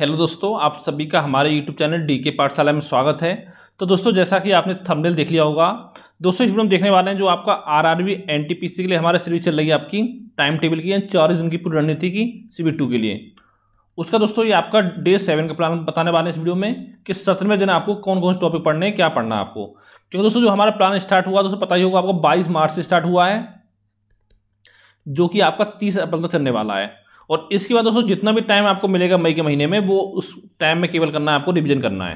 hello दोस्तों आप सभी का हमारे यूट्यूब चैनल डी के पाठशाला में स्वागत है तो दोस्तों जैसा कि आपने थंबनेल देख लिया होगा दोस्तों इस वीडियो में देखने वाले हैं जो आपका R R B N T P C के लिए हमारा सीरीज चल रही है आपकी टाइम टेबल की चार दिन की पूरी रणनीति की सी बी टू के लिए उसका दोस्तों ये आपका डे सेवन का प्लान बताने वाले हैं इस वीडियो में कि सत्रहवें दिन आपको कौन कौन से टॉपिक पढ़ने हैं क्या पढ़ना है आपको क्योंकि दोस्तों जो हमारा प्लान स्टार्ट हुआ दोस्तों पता ही होगा आपको बाईस मार्च से स्टार्ट हुआ है जो कि आपका तीस अप्रैल तक चलने वाला है और इसके बाद दोस्तों जितना भी टाइम आपको मिलेगा मई के महीने में वो उस टाइम में केवल करना है आपको रिविजन करना है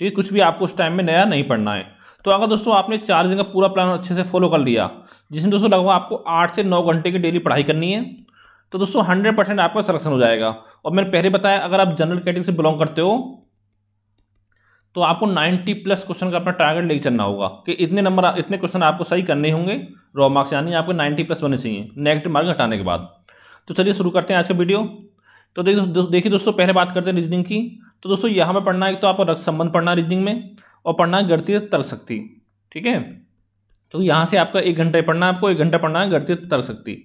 ठीक है कुछ भी आपको उस टाइम में नया नहीं पढ़ना है तो अगर दोस्तों आपने चार दिन का पूरा प्लान अच्छे से फॉलो कर लिया जिसमें दोस्तों लगभग आपको आठ से नौ घंटे की डेली पढ़ाई करनी है तो दोस्तों हंड्रेड परसेंट आपका सिलेक्शन हो जाएगा और मैंने पहले बताया अगर आप जनरल कैटेगरी से बिलोंग करते हो तो आपको 90 प्लस क्वेश्चन का अपना टारगेट लेके चलना होगा कि इतने नंबर इतने क्वेश्चन आपको सही करने होंगे रॉ मार्क्स यानी आपको 90 प्लस होने चाहिए नेगेटिव मार्क हटाने के बाद तो चलिए शुरू करते हैं आज का वीडियो तो देखिए देखिए दोस्तों पहले बात करते हैं रीजनिंग की तो दोस्तों यहाँ पर पढ़ना है तो आपको संबंध पढ़ना है रीजनिंग में और पढ़ना है गणतीय तर्क शक्ति ठीक है तो यहाँ से आपका एक घंटा पढ़ना है आपको एक घंटा पढ़ना है गणतीय तर्क शक्ति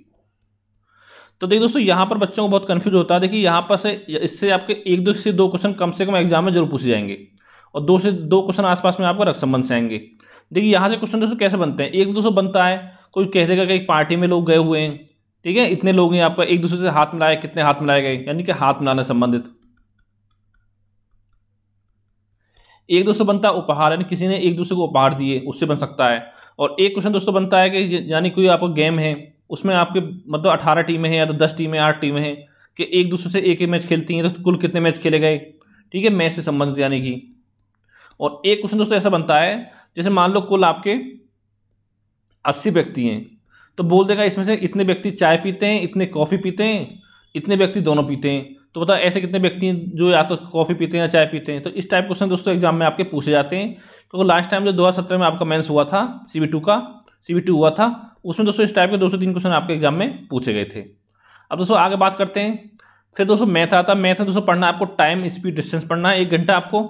तो देखिए दोस्तों यहाँ पर बच्चों को बहुत कन्फ्यूज होता है देखिए यहाँ पर से इससे आपके एक दो से दो क्वेश्चन कम से कम एग्जाम में जरूर पूछे जाएंगे और दो से दो क्वेश्चन आसपास में आपको संबंध से आएंगे देखिए यहाँ से क्वेश्चन दोस्तों कैसे बनते हैं एक दोस्तों बनता है कोई कह देगा कि पार्टी में लोग गए हुए हैं ठीक है इतने लोग हैं आपका एक दूसरे से हाथ मिलाए कितने हाथ मिलाए गए यानी कि हाथ मिलाने संबंधित एक दोस्तों बनता है उपहार यानी किसी ने एक दूसरे को उपहार दिए उससे बन सकता है और एक क्वेश्चन दोस्तों बनता है कि यानी कोई आपका गेम है उसमें आपके मतलब अठारह टीमें हैं या तो दस टीमें आठ टीमें हैं कि एक दूसरे से एक एक मैच खेलती हैं तो कुल कितने मैच खेले गए ठीक है मैच से संबंधित यानी कि और एक क्वेश्चन दोस्तों ऐसा बनता है जैसे मान लो कुल आपके अस्सी व्यक्ति हैं तो बोल देगा इसमें से इतने व्यक्ति चाय पीते हैं इतने कॉफ़ी पीते हैं इतने व्यक्ति दोनों पीते हैं तो बताओ ऐसे कितने व्यक्ति हैं जो या तो कॉफ़ी पीते हैं या चाय पीते हैं तो इस टाइप क्वेश्चन दोस्तों एग्जाम में आपके पूछे जाते हैं क्योंकि लास्ट टाइम जो दो में आपका मेन्स हुआ था सी का सी हुआ था उसमें दोस्तों इस टाइप के दो तीन क्वेश्चन आपके एग्जाम में पूछे गए थे अब दोस्तों आगे बात करते हैं फिर दोस्तों मैथ आता है मैथ में दोस्तों पढ़ना आपको टाइम स्पीड डिस्टेंस पढ़ना है एक घंटा आपको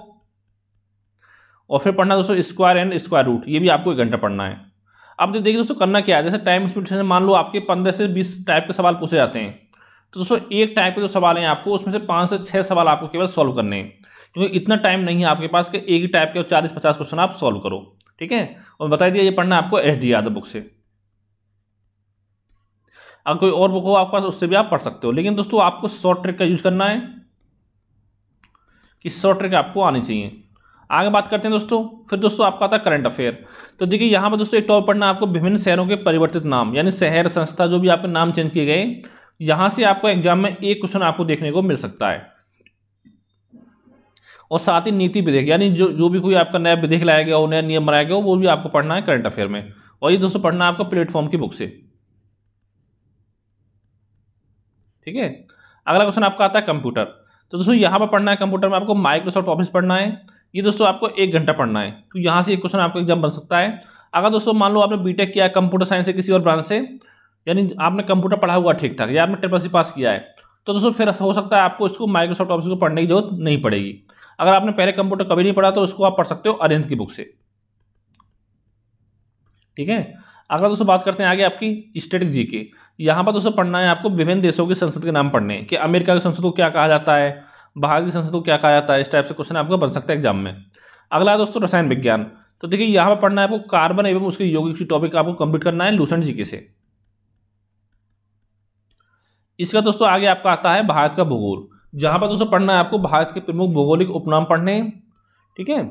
और फिर पढ़ना दोस्तों स्क्वायर एंड स्क्वायर रूट ये भी आपको एक घंटा पढ़ना है अब जो देखिए दोस्तों करना क्या है जैसे टाइम एक्सपेक्टेशन मान लो आपके पंद्रह से बीस टाइप के सवाल पूछे जाते हैं तो दोस्तों एक टाइप के जो सवाल हैं आपको उसमें से पाँच से छः सवाल आपको केवल सॉल्व करने हैं क्योंकि इतना टाइम नहीं है आपके पास कि एक ही टाइप के चालीस पचास क्वेश्चन आप सॉल्व करो ठीक है और बता दिया ये पढ़ना आपको एच डी यादव बुक से अगर कोई और बुक हो आपके पास उससे भी आप पढ़ सकते हो लेकिन दोस्तों आपको शॉर्ट ट्रिक का यूज करना है कि शॉर्ट ट्रिक आपको आनी चाहिए आगे बात करते हैं दोस्तों फिर दोस्तों आपका आता है करंट अफेयर तो देखिए यहाँ पर दोस्तों एक टॉप पढ़ना आपको विभिन्न शहरों के परिवर्तित नाम यानी शहर संस्था जो भी आपके नाम चेंज किए गए यहाँ से आपको एग्जाम में एक क्वेश्चन आपको देखने को मिल सकता है और साथ ही नीति विधेयक यानी जो जो भी कोई आपका नया विधेयक लाया गया हो नया नियम बनाया गया हो वो भी आपको पढ़ना है करंट अफेयर में और ये दोस्तों पढ़ना है आपको प्लेटफॉर्म की बुक से ठीक है अगला क्वेश्चन आपका आता है कंप्यूटर तो दोस्तों यहाँ पर पढ़ना है कंप्यूटर में आपको माइक्रोसॉफ्ट ऑफिस पढ़ना है ये दोस्तों आपको एक घंटा पढ़ना है तो यहाँ से एक क्वेश्चन आपका एग्जाम बन सकता है अगर दोस्तों मान लो आपने बीटेक किया है कंप्यूटर साइंस से किसी और ब्रांच से यानी आपने कंप्यूटर पढ़ा हुआ ठीक ठाक या आपने ट्रिपल सी पास किया है तो दोस्तों फिर हो सकता है आपको इसको माइक्रोसॉफ्ट ऑफिस को पढ़ने की जरूरत नहीं पड़ेगी अगर आपने पहले कंप्यूटर कभी नहीं पढ़ा तो उसको आप पढ़ सकते हो अरेंज की बुक से ठीक है अगर दोस्तों बात करते हैं आगे आपकी स्टेट जी के यहाँ पर दोस्तों पढ़ना है आपको विभिन्न देशों की संसद के नाम पढ़ने कि अमेरिका की संसद को क्या कहा जाता है बाहरी संसद को क्या कहा जाता है इस टाइप से क्वेश्चन आपका बन सकता है एग्जाम में अगला है दोस्तों रसायन विज्ञान तो देखिए यहाँ पर पढ़ना है आपको कार्बन एवं उसके यौगिक टॉपिक आपको कंप्लीट करना है लूसेंट के से इसका दोस्तों आगे आपका आता है भारत का भूगोल जहां पर दोस्तों पढ़ना है आपको भारत के प्रमुख भौगोलिक उपनाम पढ़ने ठीक है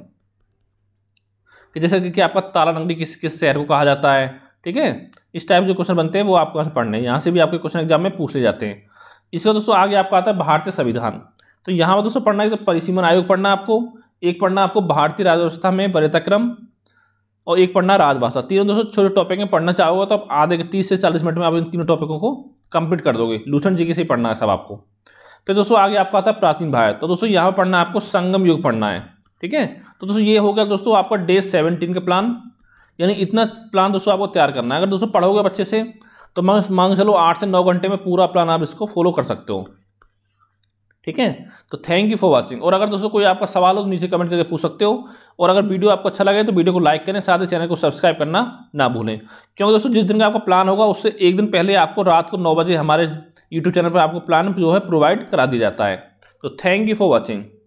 कि जैसे कि आपका तारा नगरी किस किस शहर को कहा जाता है ठीक है इस टाइप जो क्वेश्चन बनते हैं वो आपको पढ़ने यहाँ से भी आपके क्वेश्चन एग्जाम में पूछ ले जाते हैं इसका दोस्तों आगे आपका आता है भारतीय संविधान तो यहाँ पर दोस्तों पढ़ना है तो परिसीमन आयोग पढ़ना आपको एक पढ़ना आपको भारतीय राजव्यवस्था में वरिताक्रम और एक पढ़ना राजभाषा तीनों दोस्तों छोटे टॉपिक में पढ़ना चाहोगे तो आप आधे तीस से चालीस मिनट में आप इन तीनों टॉपिकों को कंप्लीट कर दोगे लूसन जी के से पढ़ना है सब आपको फिर दोस्तों आगे आपका आता है प्राचीन भारत तो दोस्तों यहाँ पढ़ना है आपको संगम युग पढ़ना है ठीक है तो दोस्तों ये हो गया दोस्तों आपका डे सेवनटीन का प्लान यानी इतना प्लान दोस्तों आपको तैयार करना है अगर दोस्तों पढ़ोगे अच्छे से तो मांग मांग चलो आठ से नौ घंटे में पूरा प्लान आप इसको फॉलो कर सकते हो ठीक है तो थैंक यू फॉर वॉचिंग और अगर दोस्तों कोई आपका सवाल हो तो नीचे कमेंट करके पूछ सकते हो और अगर वीडियो आपको अच्छा लगे तो वीडियो को लाइक करें साथ ही चैनल को सब्सक्राइब करना ना भूलें क्योंकि दोस्तों जिस दिन का आपका प्लान होगा उससे एक दिन पहले आपको रात को नौ बजे हमारे यूट्यूब चैनल पर आपको प्लान जो है प्रोवाइड करा दिया जाता है तो थैंक यू फॉर वॉचिंग